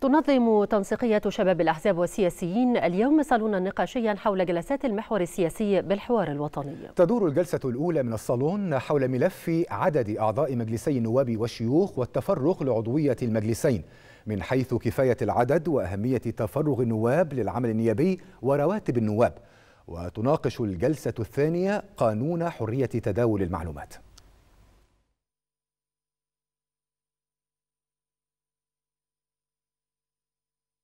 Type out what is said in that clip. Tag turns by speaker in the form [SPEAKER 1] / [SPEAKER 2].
[SPEAKER 1] تنظم تنسيقية شباب الأحزاب والسياسيين اليوم صالونا نقاشيا حول جلسات المحور السياسي بالحوار الوطني
[SPEAKER 2] تدور الجلسة الأولى من الصالون حول ملف عدد أعضاء مجلسي النواب والشيوخ والتفرغ لعضوية المجلسين من حيث كفاية العدد وأهمية تفرغ النواب للعمل النيابي ورواتب النواب وتناقش الجلسة الثانية قانون حرية تداول المعلومات